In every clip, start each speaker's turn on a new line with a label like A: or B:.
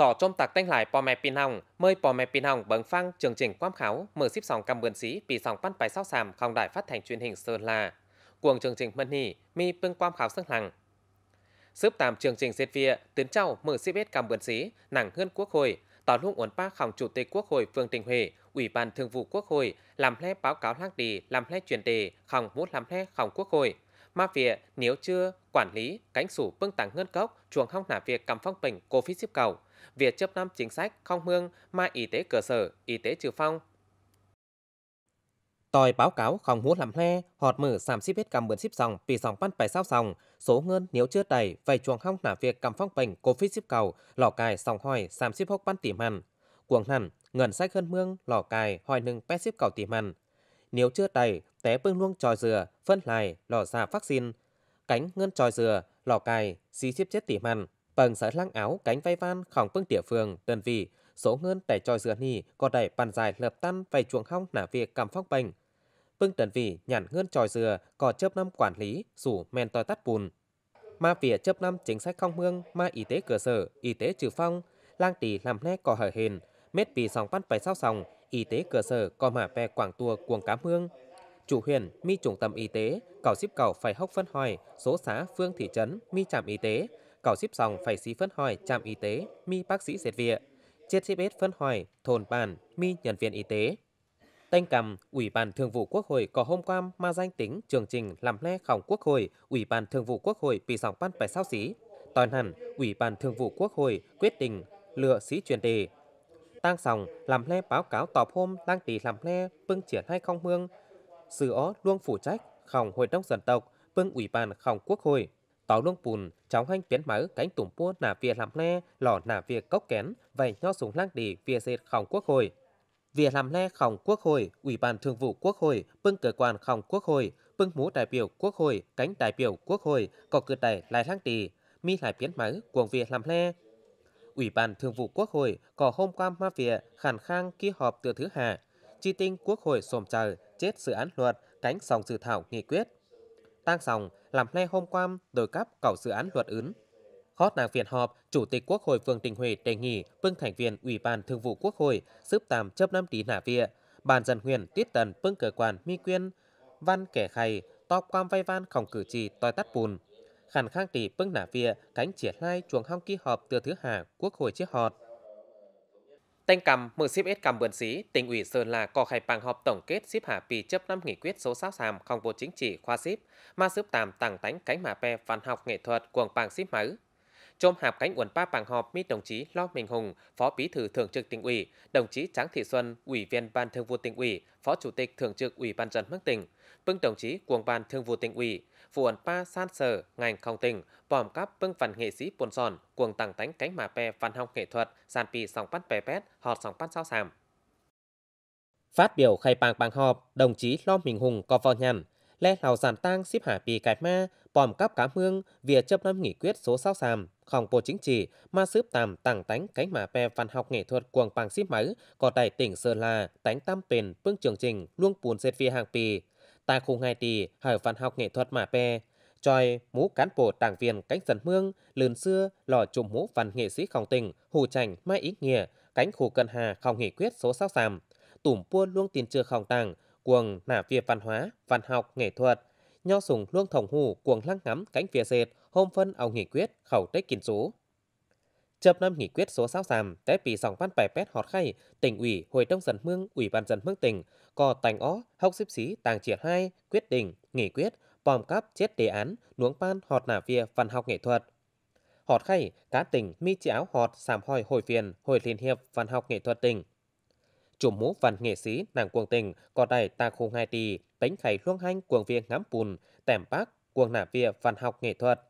A: Sọ trôm tạc tên lại bò mẹ pin hồng, mời bò mẹ pin hồng bấm phăng chương trình quám kháo mở xếp sòng cầm bươn sĩ bị sòng bắt bài sao sàm không đài phát thành truyền hình Sơn La. Cuồng chương trình mân hỉ, mi bưng quám kháo sưng hằng. Sớp tạm chương trình diệt via, tiến trao mở xếp hết cầm bươn sĩ, nặng hơn quốc hội, tỏ lúc ổn bác khổng chủ tịch quốc hội Vương Đình Huệ, Ủy ban thường vụ quốc hội, làm lẽ báo cáo lác đề, làm lẽ truyền đề, khổng mút làm lẽ khổng quốc hội. Mà việc nếu chưa quản lý, cánh sủ bưng tặng ngân cốc, chuồng hong nả việc cầm phong bệnh COVID-19 cầu, việc chấp năm chính sách không mương mà y tế cơ sở, y tế trừ phong. Tòi báo cáo không hút làm he, họt mở xàm xếp hết cầm bướn xếp dòng, vì dòng bắt bài sao dòng, số ngân nếu chưa đầy, vậy chuồng không nả việc cầm phong bệnh, covid xếp cầu, lò cài, sòng hỏi, xàm xếp hốc bắn tỉ hẳn. Cuồng hẳn, ngân sách hơn mương, lò cài, hỏi nâng pet xếp cầu tỉ hẳn. Nếu chưa đầy, té bưng luông tròi dừa, phân lại, lò ra vaccine, cánh ngân tròi dừa, lò cài, xí xếp chết tỉ hẳn bằng sợi lăng áo cánh vay van khỏng phương địa phương đơn vị số ngân tại tròi dừa nì có đẩy bàn dài lập tan vay chuồng hong nả việc cầm phong bệnh phương đơn vị nhàn ngân tròi dừa có chấp năm quản lý rủ men toi tắt bùn mà việc chấp năm chính sách không mương mà y tế cơ sở y tế trừ phong lang tỷ làm nét có hở hền mết vì sòng văn phải sau sòng y tế cơ sở có mà về quảng tua cuồng cám hương chủ huyện mi trung tâm y tế cầu ship cầu phải hốc phân hỏi số xã phương thị trấn mi trạm y tế cỏ xếp sòng phải xí phân hỏi trạm y tế, mi bác sĩ dệt viện, chết xếp ết phân hỏi thôn bàn mi nhân viên y tế. Tanh cầm, Ủy ban Thường vụ Quốc hội có hôm qua mà danh tính chương trình làm le khổng Quốc hội, Ủy ban Thường vụ Quốc hội bị sòng ban phải sao xí. Toàn hẳn, Ủy ban Thường vụ Quốc hội quyết định lựa sĩ chuyên đề. tăng sòng làm le báo cáo tọp hôm đang tỷ làm le bưng triển hay không mương. Sự ó luôn phụ trách khổng Hội đông dân tộc, bưng Ủy ban khổng Quốc hội tàu luông bùn cháu hanh tiến mở cánh tủng pua nà việc làm le lò nà việc cốc kén vậy nho súng lăng đi việc dệt khổng quốc hội việc làm le khổng quốc hội ủy ban thường vụ quốc hội bưng cơ quan khổng quốc hội bưng mũ đại biểu quốc hội cánh đại biểu quốc hội có cử đại lại lăng đi mi lại tiến mở cuồng việc làm le ủy ban thường vụ quốc hội có hôm qua ma việc khẳng khang kỳ họp từ thứ hạ chi tinh quốc hội xồm chờ chết dự án luật cánh sòng dự thảo nghị quyết tăng sòng, làm lê hôm qua đổi cấp cầu dự án luật ứng. Hót nàng phiền họp, Chủ tịch Quốc hội phường đình Huệ đề nghị vương thành viên Ủy ban Thường vụ Quốc hội xếp tạm chấp năm tí nả vịa, bàn dân huyền tiết tần vương cơ quan mi quyên, văn kẻ khay, to quam vay van khổng cử tri toi tắt bùn. Khẳng khang tỷ vương nả vịa, cánh triển lai chuồng hong kỳ họp từ thứ hạ Quốc hội chiếc họp tên cầm mừng ship ết cầm vườn xí, tỉnh ủy Sơn La có khai bằng họp tổng kết ship hạ pì chấp năm nghị quyết số 6 sàm không vô chính trị khoa ship mà xếp tạm tàng tánh cánh mà pe văn học nghệ thuật quần bằng ship mới Chôm hạp cánh uẩn ba bằng họp mít đồng chí Lo Minh Hùng, Phó Bí thư Thường trực tỉnh ủy, đồng chí Tráng Thị Xuân, Ủy viên Ban Thường vụ tỉnh ủy, Phó Chủ tịch Thường trực Ủy ban dân nước tỉnh, bưng đồng chí Cuồng ban Thường vụ tỉnh ủy, phụ ẩn pa san sờ ngành không tình, bòm cắp vương phần nghệ sĩ buồn giòn, cuồng tàng tánh cánh mà pe văn học nghệ thuật, sàn pì sòng bắt pè pét, họt sòng bắt sao sàm. Phát biểu khai bang bang họp, đồng chí Lo mình Hùng có vò nhằn, lẽ lào giàn tang xếp hạ pì cái ma, bòm cắp cá mương, việc chấp năm nghị quyết số sao sàm, không bộ chính trị ma sướp tạm tàng tánh cánh mà pe văn học nghệ thuật cuồng bằng xếp mới có tại tỉnh Sơn La, tánh tam tuyển, vương trường trình, luông buồn dệt phi hàng pì, tại khu ngài tỷ hở văn học nghệ thuật mà Pè, tròi mũ cán bộ đảng viên cánh dân mương, lườn xưa, lò chùm mũ văn nghệ sĩ không tình, hù chảnh, mai ý nghĩa, cánh khu cân hà không nghị quyết số sáu sàm, tủm pua luôn tiền chưa không tàng, cuồng nả phía văn hóa, văn học, nghệ thuật, nho sùng luôn thồng hù, cuồng lăng ngắm cánh phía dệt, hôm phân ông nghị quyết, khẩu tết kín số Chập năm nghị quyết số 63 té bị sòng văn bài pét họt khay, tỉnh ủy, hội đồng dân mương, ủy ban dân mương tỉnh, có tành ó, học xếp xí, tàng triển hai, quyết định, nghị quyết, bòm cắp chết đề án, nuống pan họt nả via văn học nghệ thuật. Họt khay, cá tỉnh, mi chỉ áo họt, sàm hỏi hội viên, hội liên hiệp, văn học nghệ thuật tỉnh. Chủ mũ văn nghệ sĩ nàng cuồng tỉnh, có đài ta khu hai tì, bánh khay luông hanh cuồng viên ngắm bùn, tẻm bác, cuồng nả via văn học nghệ thuật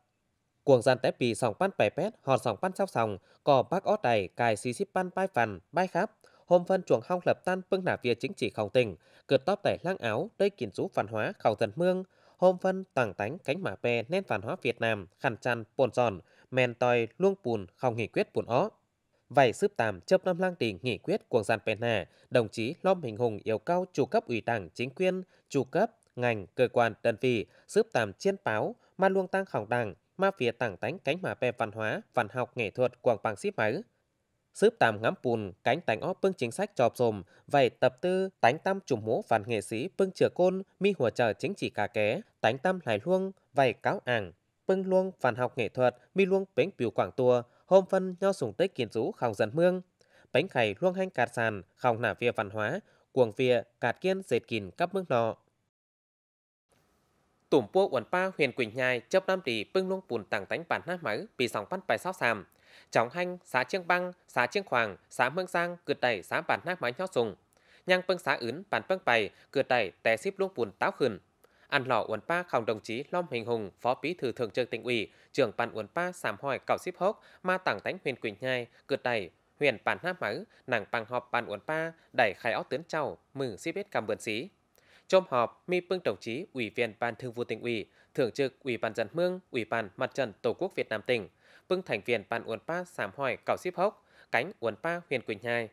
A: cuồng gian tép bì sòng pan bảy pét hòn sòng pan sao sòng cò bác ót đầy cài xì xíp pan bai phần, bai kháp hôm phân chuồng hong lập tan bưng nả vía chính trị khổng tình cượt tóp tẩy lăng áo đây kiến rũ văn hóa khẩu thần mương hôm phân tàng tánh cánh mã pè, nên văn hóa việt nam khăn chăn bồn giòn men tòi luông bùn không nghị quyết bùn ó Vậy sướp tạm chấp năm lang tỷ nghị quyết cuồng gian bèn hà, đồng chí Lom Hình Hùng yêu cao, chủ cấp ủy đảng chính quyền, chủ cấp, ngành, cơ quan, đơn vị, sướp tạm chiên báo, mà luông tăng khỏng đảng, mà phía tảng tánh cánh mà bè văn hóa, văn học nghệ thuật quảng bằng xíp máy. sướp tạm ngắm bùn, cánh tánh óp bưng chính sách chọp dồm, vậy tập tư, tánh tâm trùng mũ văn nghệ sĩ bưng chữa côn, mi hùa trở chính trị cả ké, tánh tâm lại luông, vậy cáo ảng, bưng luông văn học nghệ thuật, mi luông bánh biểu quảng tùa, hôm phân nho sùng tích kiến rú khòng dần mương. Bánh khải luông hanh cạt sàn, khòng nả vía văn hóa, cuồng vía cạt kiên dệt kín cắp mương nọ tùm pua uẩn pa huyện Quỳnh Nhai chấp nam trì bưng luôn bùn tàng tánh bản nát máu bị sóng bắn bài sáu sàm. Chóng hanh, xã Chiêng Băng, xã Chiêng Khoảng, xã Mương Giang, cượt đẩy xã bản nát máu nhau dùng. Nhang bưng xã ướn bản bưng bày, cượt đẩy té xíp luôn bùn táo khẩn. Ăn lò uẩn pa khòng đồng chí Lom Hình Hùng, phó bí thư thường trực tỉnh ủy, trưởng ban uẩn pa sàm hỏi cảo xíp hốc, ma tàng tánh huyện Quỳnh Nhai, cượt đẩy huyện bản nát máu, nàng bằng họp bản uẩn pa, đẩy khai áo tướng trâu, mừng xíp hết cảm vườn xí. Trong họp, mi bưng đồng chí Ủy viên Ban Thường vụ tỉnh ủy, Thường trực Ủy ban dân mương, Ủy ban Mặt trận Tổ quốc Việt Nam tỉnh, bưng thành viên Ban Uốn Pa Sám Hỏi Cảo Xíp Hốc, cánh Uốn Pa huyện Quỳnh Nhai.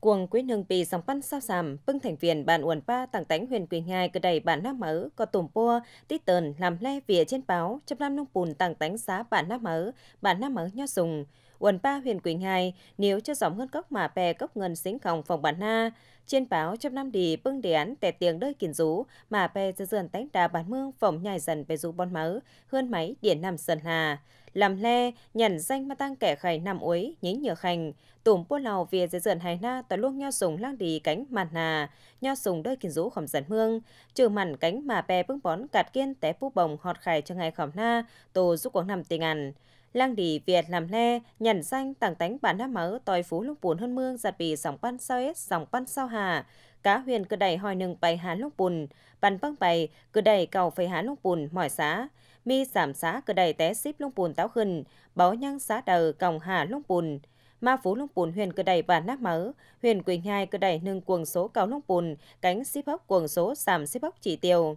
B: Cuồng quý nương pì dòng pan sao sàm, bưng thành viên Ban Uốn Pa tàng tánh huyện Quỳnh Nhai cơ đầy bản nam mỡ, có tùm pua, tít tờn làm le vỉa trên báo, trăm năm nông bùn tàng tánh giá bản nam mỡ, bản nam mỡ nho sùng quận 3 huyện Quỳnh Hai nếu cho dòng hơn cốc mà bè cốc ngân xính khổng phòng bản na. Trên báo trong năm đi bưng đề án tẻ tiếng đơi kiển rú mà bè dư dườn tánh đà bản mương phòng nhài dần về rú bon máu, hơn máy điện nằm sần hà. Làm le, nhận danh mà tăng kẻ khải nằm uế, nhí nhờ khành. Tùm bố lào về dưới dườn hài na tòa luôn nho sùng lang đi cánh màn hà, nho sùng đơi kiển rú khổng dần mương. Trừ mặn cánh mà bè bưng bón cạt kiên té bú bồng họt khải cho ngày khổng na, tổ giúp quảng nằm tình ảnh lang đi Việt làm le, nhận danh tàng tánh bản nam mớ tòi phú lúc buồn hơn mương giặt bị dòng quan sao ết, dòng quan sao hà. Cá huyền cứ đẩy hỏi nừng bày hán lúc buồn bàn băng vâng bày cứ đẩy cầu phải hán lúc buồn mỏi xá. Mi giảm xá cứ đẩy té xíp lúc buồn táo khừng, bó nhăng xá đờ còng hà lúc buồn Ma phú lúc buồn huyền cơ đẩy bản nát mớ, huyền quỳnh hai cơ đẩy nâng cuồng số cầu lúc buồn cánh xíp hốc cuồng số giảm xíp hốc chỉ tiêu.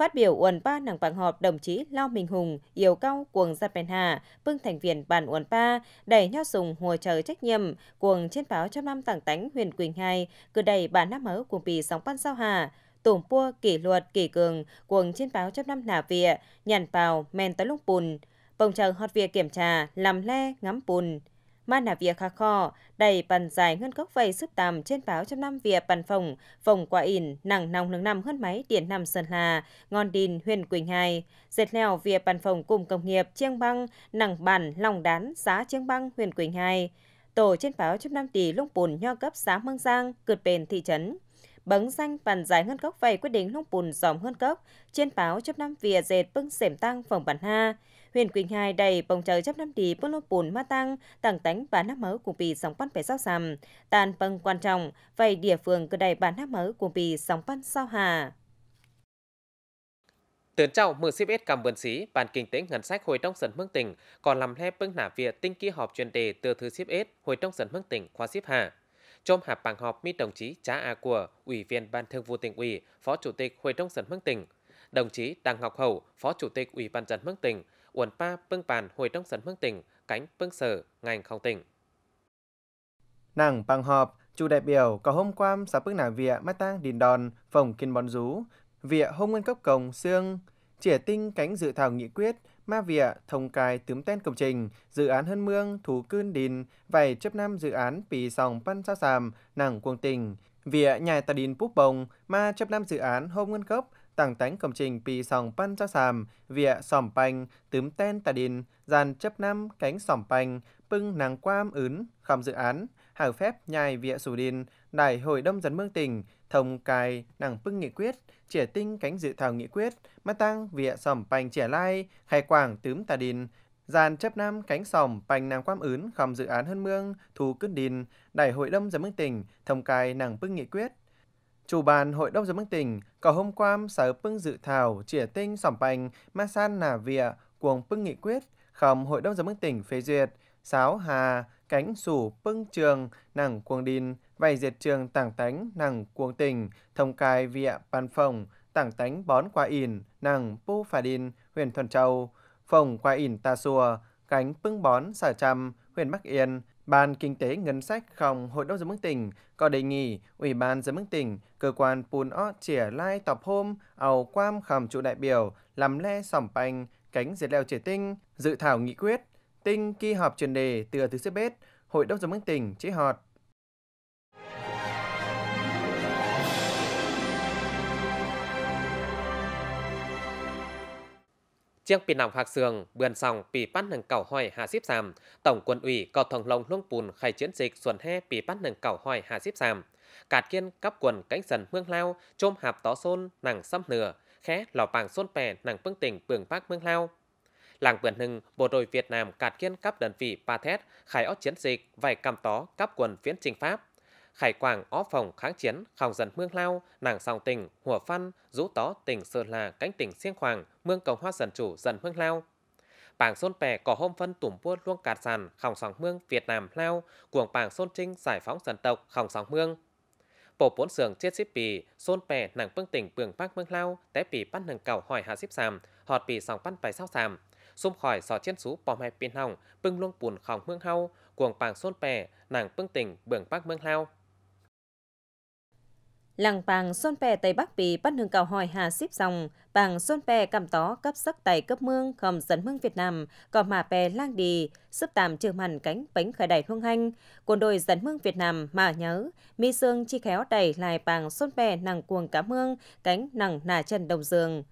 B: Phát biểu uẩn ba nàng bằng họp, đồng chí Lao Minh Hùng yêu cầu cuồng giật bèn hà, bưng thành viên bản uẩn ba, đẩy nhau sùng hồ chờ trách nhiệm, cuồng trên báo trăm năm tảng tánh huyền quỳnh hai, cứ đầy bản năm mớ cuồng bì sóng pan sao hà tổm pua kỷ luật kỷ cường cuồng trên báo trăm năm nà vịa nhàn vào men tới lúc bùn bồng chờ hot vịa kiểm trà làm le ngắm bùn mana via kha kho, đầy bàn dài ngân gốc vầy sức tàm trên báo trăm năm via bàn phòng, phòng quả ỉn, nặng nòng lưng năm hơn máy điện nằm Sơn Hà, ngon đìn huyền Quỳnh Hai, dệt leo via bàn phòng cùng công nghiệp chiêng băng, nặng bản lòng đán giá chiêng băng huyền Quỳnh Hai. Tổ trên báo trăm năm tỷ lung bùn nho cấp xá măng giang, cượt bền thị trấn bấng danh bàn giải ngân gốc vay quyết định nông bùn dòng hơn gốc, trên báo chấp năm vỉa dệt bưng xểm tăng phòng bản ha. Huyền Quỳnh Hai đầy bồng trời chấp năm đi bưng nông bùn ma tăng, tàng tánh bán năm mớ cùng bì sóng pan phải sao sầm, tàn bâng quan trọng, vay địa phương cơ đầy bán năm mớ cùng bì sóng pan sao hà.
A: Tớn chào mừng CBS cầm vườn xí bàn Kinh tế Ngân sách Hội trong dân Mương tỉnh, còn làm lẽ bưng nả việc tinh ký họp chuyên đề từ thứ CBS Hội trong dân Mương tỉnh khoa xếp hà. Trong hạp bàn đồng chí Trá A Của, Ủy viên Ban Thường vụ tỉnh ủy, Phó Chủ tịch Hội đồng dân Mương tỉnh, đồng chí Đặng Ngọc Hậu, Phó Chủ tịch Ủy ban dân Mương tỉnh, Uẩn Pa Pưng Bàn Hội đồng dân Mương tỉnh, cánh Pưng Sở, ngành không tỉnh.
C: Nàng bằng họp, chủ đại biểu có hôm qua xã Pưng Nà Vịa mai Tang Đình Đòn, Phòng Kiên Bón Rú, Vịa hôm Nguyên Cấp Cồng Sương, chỉa tinh cánh dự thảo nghị quyết ma vỉa thông cài tướm tên công trình dự án hân mương thủ cơn đình vài chấp năm dự án pì sòng pan sa sàm nàng quân tình vịa nhà tà đình búp bồng ma chấp năm dự án hôm ngân cấp tặng tánh công trình pì sòng pan sa sàm vịa sòm panh tướm tên tà đình dàn chấp năm cánh sòm panh pưng nàng quam ứn khom dự án hàng phép nhai vịa sù đin, đại hội đông dân mương tỉnh, thông cài nàng pưng nghị quyết, trẻ tinh cánh dự thảo nghị quyết, mà tăng vịa sòm bành trẻ lai, khai quảng tướm tà đin, Giàn chấp nam cánh sòm bành nàng quam ứn khom dự án hơn mương, thu cướp đìn, đại hội đông dân mương tỉnh, thông cài nàng pưng nghị quyết. Chủ bàn hội đông dân mương tỉnh, có hôm qua sở pưng dự thảo, trẻ tinh sòm bành, ma san nà vịa, cuồng pưng nghị quyết, khom hội đông dân mương tỉnh phê duyệt, sáo hà, cánh sủ pưng trường nàng cuồng đin vài diệt trường tảng tánh nàng cuồng tình thông cai vịa bàn phòng tảng tánh bón qua ỉn nàng pu phà đin huyền thuần châu phòng qua ỉn ta xùa cánh pưng bón xả trăm huyện bắc yên Ban Kinh tế Ngân sách Khòng Hội đồng Giám mức tỉnh có đề nghị Ủy ban Giám mức tỉnh, cơ quan Pùn Ó Chỉa Lai Tọp Hôm, Ảo Quam Khảm Trụ Đại biểu, làm le sỏm Panh, Cánh Diệt Leo Chỉa Tinh, dự thảo nghị quyết Tinh kỳ họp chuyên đề từ thứ xếp bếp, Hội đốc giám mục tỉnh chế họt.
A: Chiếc pin nòng hạc sường, bươn sòng pì bắt nâng cầu hỏi hạ xếp sàm, tổng quân ủy cầu thòng lông luông bùn khai chiến dịch xuân he pì bắt nâng cầu hỏi hạ xếp sàm. Cạt kiên cắp quần cánh dần mương lao, chôm hạp tó xôn nàng xâm nửa, khé lò bàng xôn pè nàng phương tỉnh bường bác mương lao, Làng vườn Hưng, bộ đội Việt Nam cạt kiên cấp đơn vị pa thét, khải ót chiến dịch, vài cầm tó, các quần phiến trình Pháp. Khải Quảng ó phòng kháng chiến, khòng dần mương lao, nàng song tỉnh, hùa phân, rũ tó tỉnh Sơn La, cánh tỉnh Siêng Khoảng, mương cầu hoa dần chủ dần mương lao. Bảng xôn pè có hôm phân tủm buôn luông cạt sàn, khòng sòng mương Việt Nam lao, cuồng bảng xôn trinh giải phóng dân tộc, khòng sòng mương. Bộ bốn sường chết xếp bì, xôn pè nàng phương tỉnh bường bác mương lao, té bì bắt nâng cầu hỏi hạ xếp sàm, họt bì sòng bắt bài sao sàm, xung khỏi sọ chiến sú bom hai pin hồng, bưng luông bùn khòng mương hau cuồng pàng xôn pè nàng bưng tỉnh bường bác mương hao.
B: Làng pàng xôn pè Tây Bắc bị bắt hương cầu hỏi hà xíp dòng, pàng xôn pè cầm tó cấp sắc tài cấp mương khom dẫn mương Việt Nam, có mà pè lang đi, sấp tạm trường hẳn cánh bánh khởi đẩy hương hanh, quân đội dẫn mương Việt Nam mà nhớ, mi xương chi khéo đẩy lại pàng xôn pè nàng cuồng cá mương, cánh nàng nà chân đồng dương.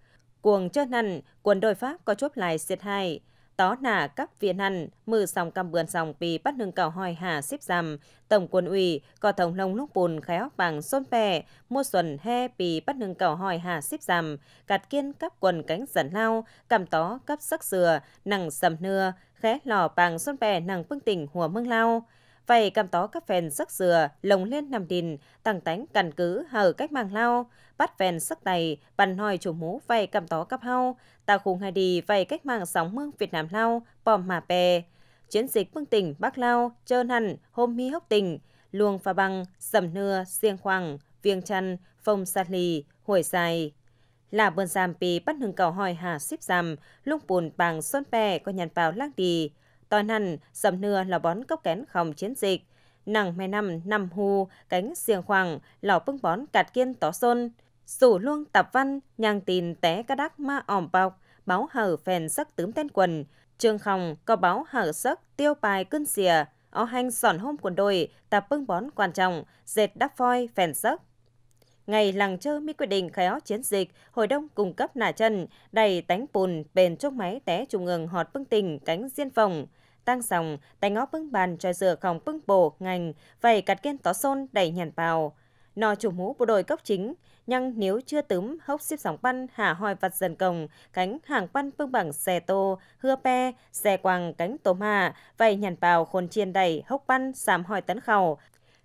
B: Cuồng chớt năn, quân đội Pháp có chốt lại siết hai. Tó nả các viện năn, mư sòng cầm bườn sòng pì bắt nâng cầu hỏi hà xếp rằm. Tổng quân ủy, có tổng nông lúc bùn khai hóc bằng xôn pè, mua xuân he pì bắt nâng cầu hỏi hà xếp rằm. Cạt kiên các quần cánh dần lao, cầm tó cấp sắc dừa, nặng sầm nưa, khé lò bằng xôn pè nặng phương tỉnh hùa mương lao. Vậy cầm tó các phèn sắc dừa, lồng lên nằm đình, tăng tánh căn cứ hở cách màng lao, bắt phèn sắc tay, bàn hỏi chủ mú vậy cầm tó cấp hao, ta khung hai đi vậy cách mạng sóng mương Việt Nam lao, bòm mà pè. Chiến dịch phương tỉnh Bắc Lao, trơn hẳn, hôm mi hốc tỉnh, luồng pha băng, sầm nưa, siêng khoang, viêng chăn, phong sát lì, hồi dài. Là bơn giam bì bắt hừng cầu hỏi hà xíp giam, lung bùn bằng son pè có nhàn vào lang đi toàn hành, dầm nưa là bón cốc kén khòng chiến dịch. Nàng mè năm năm hù, cánh xiềng khoảng, lò bưng bón cạt kiên tỏ xôn. Sủ luông tạp văn, nhang tin té ca đắc ma ỏm bọc, báo hở phèn sắc tướm tên quần. Trường khòng có báo hở sắc tiêu bài cưng xìa, ó hành sòn hôm quần đồi, tạp bưng bón quan trọng, dệt đắp phoi, phèn sắc, ngày làng chơ mi quyết định khéo chiến dịch, hội đông cung cấp nả chân, đầy tánh bùn, bền chốc máy té trung ương họt bưng tình cánh diên phòng. Tăng sòng, tay ngó bưng bàn cho dừa khòng bưng bổ, ngành, vầy cắt kiên tó xôn đầy nhàn bào. Nò chủ mũ bộ đội cốc chính, nhưng nếu chưa túm hốc xếp sóng băn hạ hòi vặt dần cồng, cánh hàng băn bưng bằng xe tô, hưa pe, xe quàng cánh tôm hạ, vầy nhàn bào khôn chiên đầy hốc băn sàm hòi tấn khẩu,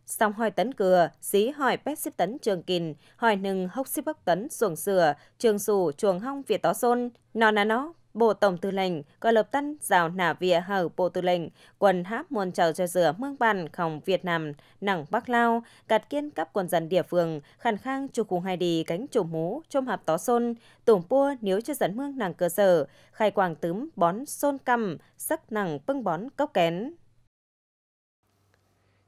B: Song hỏi tấn cửa, xí hỏi bét xếp tấn trường kìn, hỏi nừng hốc xếp bắc tấn xuồng sửa, trường sủ chuồng hong việt tó xôn. Nó nà nó, Bộ Tổng Tư lệnh có lập tân rào nả vỉa hở Bộ Tư lệnh quần háp muôn trầu cho rửa mương bàn khổng Việt Nam nặng Bắc Lao cạt kiên cấp quần dân địa phương khăn khang chụp cùng hai đi cánh chủ mú chôm hạp tó xôn tủng pua nếu cho dẫn mương nàng cơ sở khai quảng tướm bón xôn cầm sắc nặng bưng bón cốc kén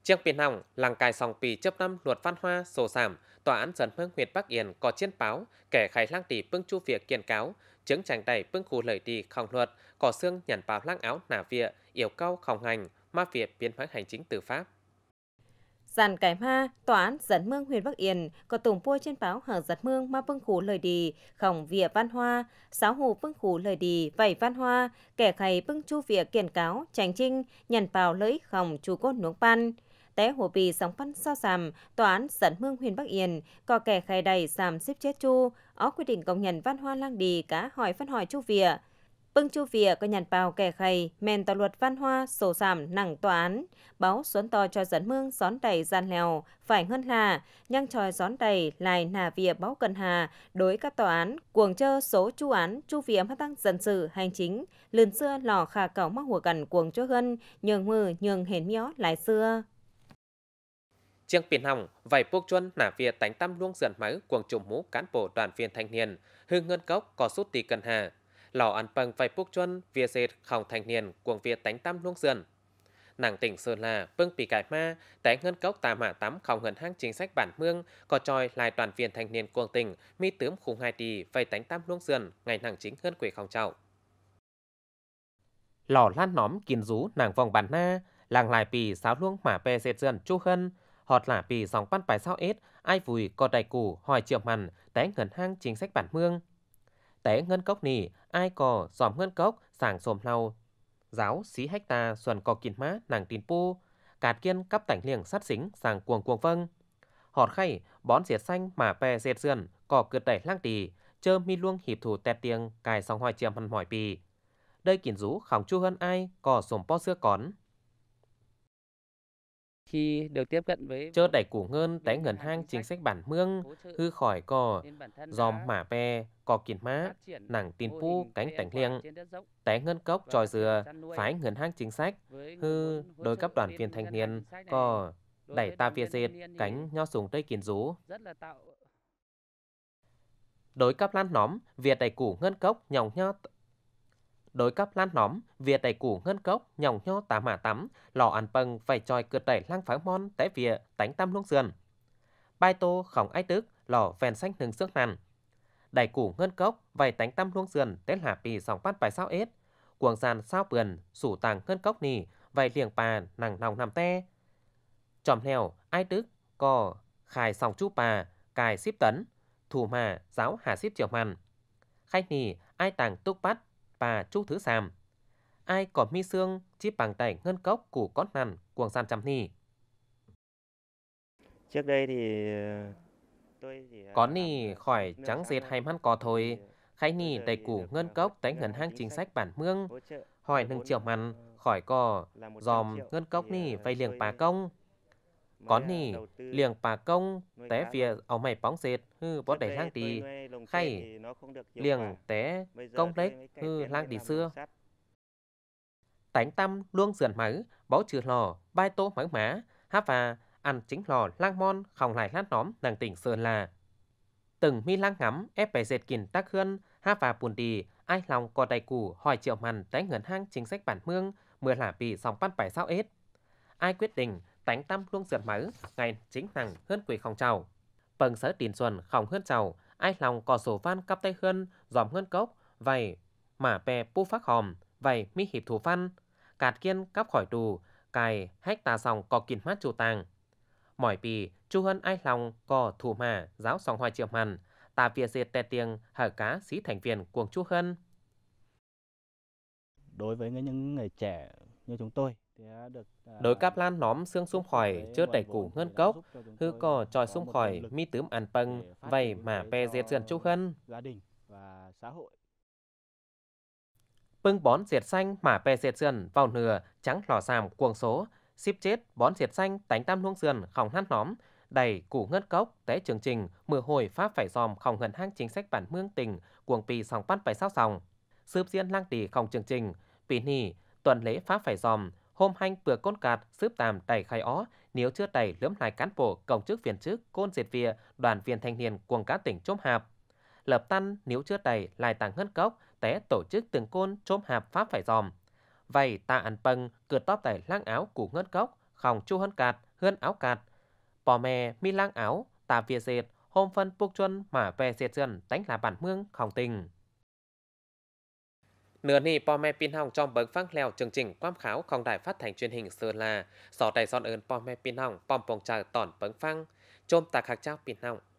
A: Chiếc biên hỏng, làng cài sòng pì chấp năm luật văn hoa, sổ sảm, tòa án dân hương huyện Bắc Yên có chiến báo, kẻ khai lang tỷ bưng chu việc kiên cáo, chứng trành đẩy bưng khu lời tỷ không luật, cỏ xương nhằn vào lang áo nả vịa, yêu cao không hành, ma việt biến phán hành chính tư pháp.
B: Giàn cải ma, tòa án dẫn mương huyện Bắc Yên có tùng pua trên báo hở giật mương ma vương khủ lời đi, khổng vịa văn hoa, sáu hồ vương khủ lời đi, vảy văn hoa, kẻ khầy bưng chu vỉa kiển cáo, tránh trinh, nhằn vào lưỡi khổng chu cốt nướng pan té hồ vì sóng văn so sàm, tòa án dẫn mương huyền Bắc Yên, cò kẻ khai đầy sàm xếp chết chu, ó quyết định công nhận văn hoa lang đi cá hỏi phân hỏi chu vỉa. Bưng chu vỉa có nhàn bào kẻ khay, men tòa luật văn hoa, sổ sàm, nặng tòa án. Báo xuân to cho dẫn mương xón đầy gian lèo, phải ngân hà nhăng tròi xón đầy, lại nà vỉa báo cần hà, đối các tòa án, cuồng chơ số chu án, chu vỉa mất tăng dân sự, hành chính. Lần xưa lò khả cảo mắc hùa gần cuồng cho hơn, nhường mừ, nhường hển mió lại xưa.
A: Chiếc biển hỏng, vầy buộc chuân nả việc tánh tâm luông dần máy quần chùm mũ cán bộ đoàn viên thanh niên, hương ngân cốc có sút tì cần hà. Lò ăn bằng vầy buộc chuân, việc dệt khòng thanh niên quần việc tánh tâm luông dần. Nàng tỉnh Sơn La, bưng bị cải ma, té ngân cốc tà mã tắm không hận hang chính sách bản mương, có tròi lại đoàn viên thanh niên quần tỉnh, mi tướng khung hai đi, vầy tánh tam luông dần, ngày nàng chính hơn quỷ không trọng lò lan nóm kín rú nàng vòng bàn na làng lại pì sáo luông mà pe dệt dần chu hân Họt lả pì dòng pan bài sao ết, ai vùi cò đầy củ hỏi triệu mặn, té ngân hang chính sách bản mương. Té ngân cốc nỉ, ai cò dòm ngân cốc, sàng xồm lau. Giáo xí hách ta xuân cò kín má nàng tin pu, cạt kiên cắp tảnh liềng sát xính sàng cuồng cuồng vâng. Họt khay, bón diệt xanh mà pè diệt dườn, cò cượt đẩy lang tì, chơ mi luông hiệp thủ tẹt tiếng, cài song hoài triệu mặn hỏi pì. Đây kín rú khóng chu hơn ai, cò xồm po xưa còn khi được tiếp cận với chơ đẩy củ ngơn té ngần hang chính sách bản mương hư khỏi cò dòm mả pe cò kiền má nàng tin pu cánh tảnh liêng té ngân cốc tròi dừa phái ngân hang chính sách hư đối cấp đoàn viên thanh niên cò đẩy ta việt dệt cánh nho sùng tây kiến rú đối cấp lan nóm việt đẩy củ ngân cốc nhòng nho đối cấp lan nóm, vỉa đầy củ ngân cốc, nhồng nho tá mả tắm, lò ăn bần phải tròi cượt đẩy lang pháng mon té vỉa tánh tam luông sườn. Bài tô khổng ai tức, lò ven xanh nương xước nàn. đầy củ ngân cốc, vầy tánh tam luông sườn, tết hạ bì sòng phát bài sao ết. Cuồng sàn sao bườn, sủ tàng ngân cốc nì, vầy liềng bà nàng nòng nằm te. Chòm heo ai tức, cò, khai sòng chú bà, cài xíp tấn, thủ mà giáo hà xíp chiều màn. Khách nì, ai tàng túc bắt, và chú thứ sam. Ai có mi xương chỉ bằng tẩy ngân cốc của con nằn quần san chăm ni. Trước đây thì ờ, tôi chỉ... Ờ, có nì khỏi trắng dệt hay măn có thôi. Khai nì tẩy củ ngân cốc tại ngân hàng chính sách bản mương. Hỏi nâng triệu mặn khỏi cò dòm ngân cốc nì vay liền bà công
B: có nì liềng
A: bà công té phía ông mày bóng dệt hư bó đẩy lang tì khay liềng té công lếch hư lang đi xưa tánh tâm luông dườn mắng bó trừ lò bai tô mắng má háp và ăn chính lò lang mon khòng lại lát nóm nàng tỉnh sơn là từng mi lang ngắm ép bè dệt kìn tác hơn háp và buồn đi ai lòng có đầy củ hỏi triệu mằn tái ngân hang chính sách bản mương mưa là bị dòng bắt bài sao ết ai quyết định tánh tâm hương sượt máu, ngày chính thẳng hơn quỷ không chào Bằng sở tiền xuân không hơn chào ai lòng có sổ văn cắp tay hơn, dòm hơn cốc, vầy mà bè pu phát hòm, vầy mi hiệp thủ văn, cạt kiên cắp khỏi tù, cài hách tà sòng có kín mát chủ tàng. Mỏi bì, chu hơn ai lòng có thủ mà giáo sòng hoài triệu màn, tà việt diệt tè tiền hở cá sĩ thành viên cuồng chu hơn.
C: Đối với những người trẻ như chúng tôi
A: À, Đối cáp lan nóm xương xung khỏi, chớ đẩy củ ngân cốc, hư cò tròi xung khỏi, mi tướm ăn păng vầy mà bè diệt dần chú hân. pưng bón diệt xanh mà bè diệt dần vào nửa, trắng lò xàm cuồng số, xíp chết bón diệt xanh tánh tam luông dần khỏng hát nóm, đẩy củ ngân cốc tế chương trình mưa hồi pháp phải dòm khỏng hận hang chính sách bản mương tình cuồng pì sòng bắt phải sao sòng. Sướp diễn lang tỷ khỏng chương trình, pì nỉ tuần lễ pháp phải dòm, hôm hanh vừa côn cạt xếp tàm đẩy khai ó nếu chưa đẩy lướm lại cán bộ công chức viên chức côn diệt vía đoàn viên thanh niên quần cá tỉnh chôm hạp lập tan nếu chưa đẩy lại tàng ngân cốc té tổ chức từng côn chôm hạp pháp phải dòm vậy tạ ăn bần cửa tóp tẩy lang áo của ngân cốc khòng chu hơn cạt hơn áo cạt bò mè mi lang áo tạ vía dệt hôm phân buộc chân mà về diệt dân đánh là bản mương khòng tình Nửa nì bò mẹ pin hỏng trong bấn phát leo chương trình quam kháo không đài phát thanh truyền hình Sơn La, sọ đại son ơn bò mẹ pin hỏng bom bóng trà tòn bấn phăng, chôm tạc hạc trao pin hỏng.